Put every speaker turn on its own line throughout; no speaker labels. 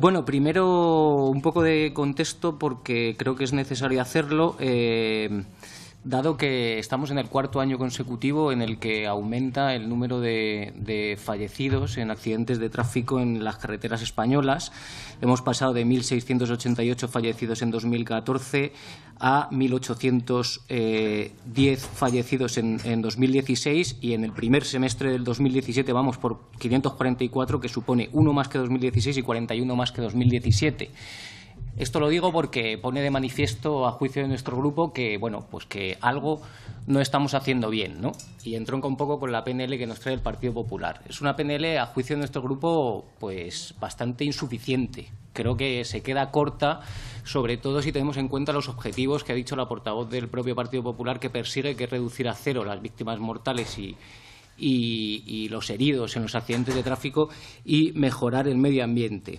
Bueno, primero un poco de contexto porque creo que es necesario hacerlo. Eh, dado que estamos en el cuarto año consecutivo en el que aumenta el número de, fallecidos en accidentes de tráfico en las carreteras españolas. Hemos pasado de 1.688 fallecidos en 2014 a 1.810 fallecidos en, en, 2016 y en el primer semestre del 2017 vamos por 544, que supone uno más que 2016 y 41 más que 2017. Esto lo digo porque pone de manifiesto, a juicio de nuestro grupo, que bueno, pues que algo no estamos haciendo bien, ¿no? Y entronca un poco con la PNL que nos trae el Partido Popular. Es una PNL, a juicio de nuestro grupo, pues bastante insuficiente. Creo que se queda corta, sobre todo si tenemos en cuenta los objetivos que ha dicho la portavoz del propio Partido Popular que persigue que reducir a cero las víctimas mortales y, y los heridos en los accidentes de tráfico y mejorar el medio ambiente.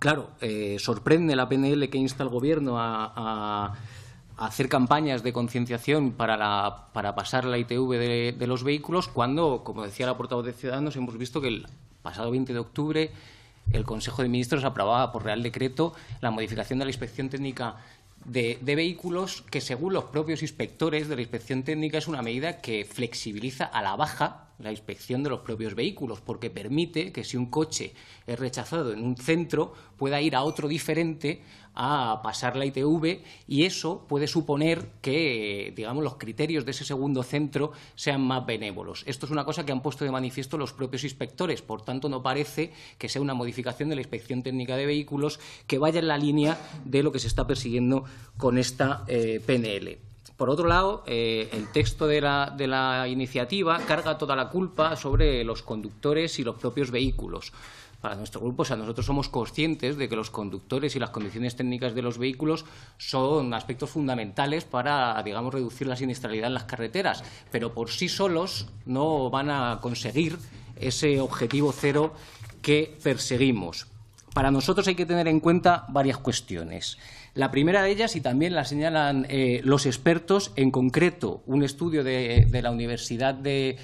Claro, eh, sorprende la PNL que insta al Gobierno a, hacer campañas de concienciación para, para pasar la ITV de, los vehículos cuando, como decía la portavoz de Ciudadanos, hemos visto que el pasado 20 de octubre el Consejo de Ministros aprobaba por Real Decreto la modificación de la inspección técnica de vehículos que, según los propios inspectores de la inspección técnica, es una medida que flexibiliza a la baja la inspección de los propios vehículos, porque permite que si un coche es rechazado en un centro, pueda ir a otro diferente a pasar la ITV y eso puede suponer que, digamos, los criterios de ese segundo centro sean más benévolos. Esto es una cosa que han puesto de manifiesto los propios inspectores, por tanto no parece que sea una modificación de la inspección técnica de vehículos que vaya en la línea de lo que se está persiguiendo con esta eh, PNL. Por otro lado, eh, el texto de la, de la iniciativa carga toda la culpa sobre los conductores y los propios vehículos para nuestro grupo. O sea, nosotros somos conscientes de que los conductores y las condiciones técnicas de los vehículos son aspectos fundamentales para, digamos, reducir la siniestralidad en las carreteras, pero por sí solos no van a conseguir ese objetivo cero que perseguimos para nosotros hay que tener en cuenta varias cuestiones. La primera de ellas, y también la señalan eh, los expertos, en concreto un estudio de, la Universidad de,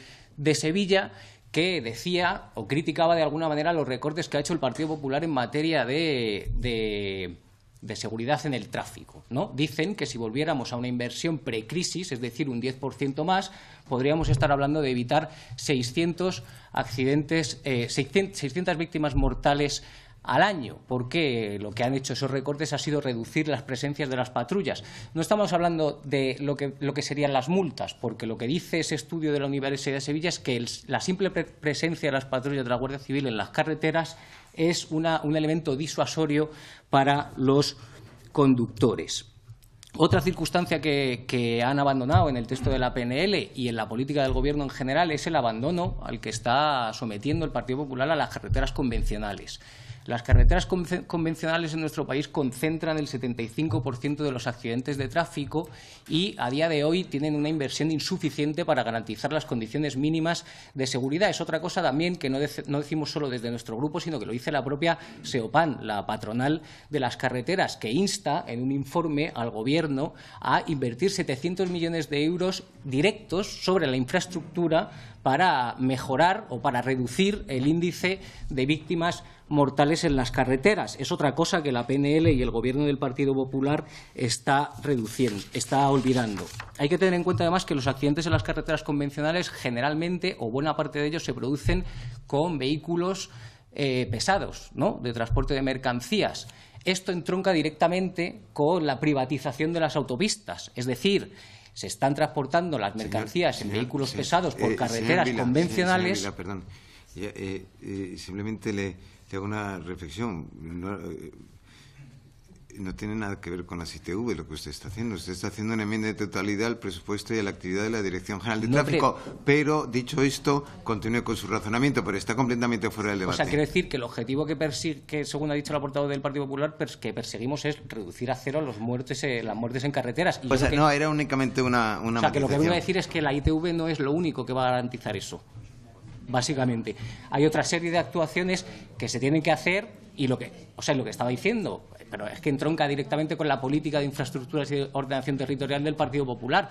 Sevilla, que decía o criticaba de alguna manera los recortes que ha hecho el Partido Popular en materia de, seguridad en el tráfico. Dicen que si volviéramos a una inversión precrisis, es decir, un 10% más, podríamos estar hablando de evitar 600 accidentes, 600 eh, víctimas mortales al año, porque lo que han hecho esos recortes ha sido reducir las presencias de las patrullas. No estamos hablando de lo que, serían las multas, porque lo que dice ese estudio de la Universidad de Sevilla es que la simple presencia de las patrullas de la Guardia Civil en las carreteras es un elemento disuasorio para los conductores. Otra circunstancia que, han abandonado en el texto de la PNL y en la política del Gobierno en general es el abandono al que está sometiendo el Partido Popular a las carreteras convencionales. Las carreteras convencionales en nuestro país concentran el 75% de los accidentes de tráfico y a día de hoy tienen una inversión insuficiente para garantizar las condiciones mínimas de seguridad. Es otra cosa también que no, decimos solo desde nuestro grupo, sino que lo dice la propia SEOPAN, la patronal de las carreteras, que insta en un informe al Gobierno a invertir 700 millones de euros directos sobre la infraestructura para mejorar o para reducir el índice de víctimas mortales en las carreteras. Es otra cosa que la PNL y el Gobierno del Partido Popular está reduciendo, está olvidando. Hay que tener en cuenta además que los accidentes en las carreteras convencionales generalmente o buena parte de ellos se producen con vehículos eh, pesados, ¿no? de transporte de mercancías esto entronca directamente con la privatización de las autopistas, es decir, se están transportando las mercancías en vehículos pesados por eh, carreteras convencionales. perdón. Eh, eh, simplemente le, hago una reflexión no tiene nada que ver con las ITV lo que usted está haciendo. Usted está haciendo una enmienda de totalidad al presupuesto y a la actividad de la Dirección General de Tráfico. Pero, dicho esto, continúe con su razonamiento, pero está completamente fuera del debate. O sea, quiere decir que el objetivo que, que según ha dicho el aportado del Partido Popular, que perseguimos es reducir a cero los muertes, eh, las muertes en carreteras. no, era únicamente una, una... O sea, que lo que voy a decir es que la ITV no es lo único que va a garantizar eso básicamente. Hay otra serie de actuaciones que se tienen que hacer y lo que, o sea, lo que estaba diciendo, pero es que entronca directamente con la política de infraestructuras y ordenación territorial del Partido Popular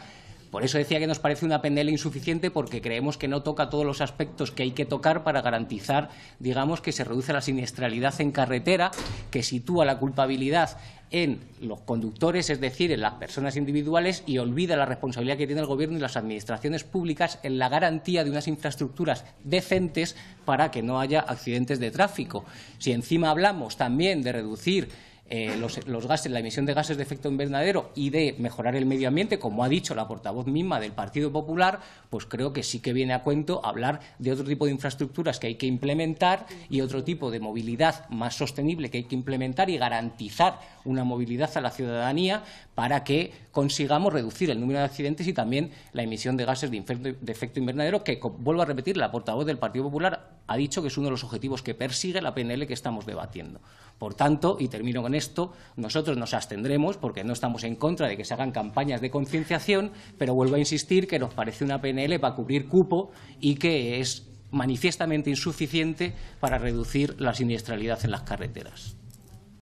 por eso decía que nos parece una PNL insuficiente porque creemos que no toca todos los aspectos que hay que tocar para garantizar, digamos, que se reduce la siniestralidad en carretera, que sitúa la culpabilidad en los conductores, es decir, en las personas individuales, y olvida la responsabilidad que tiene el Gobierno y las administraciones públicas en la garantía de unas infraestructuras decentes para que no haya accidentes de tráfico. Si encima hablamos también de reducir eh, los, gases, la emisión de gases de efecto invernadero y de mejorar el medio ambiente, como ha dicho la portavoz misma del Partido Popular, pues creo que sí que viene a cuento hablar de otro tipo de infraestructuras que hay que implementar y otro tipo de movilidad más sostenible que hay que implementar y garantizar una movilidad a la ciudadanía para que consigamos reducir el número de accidentes y también la emisión de gases de efecto invernadero, que, vuelvo a repetir, la portavoz del Partido Popular ha dicho que es uno de los objetivos que persigue la PNL que estamos debatiendo. Por tanto, y termino con esto, nosotros nos abstendremos porque no estamos en contra de que se hagan campañas de concienciación, pero vuelvo a insistir que nos parece una PNL para cubrir cupo y que es manifiestamente insuficiente para reducir la siniestralidad en las carreteras.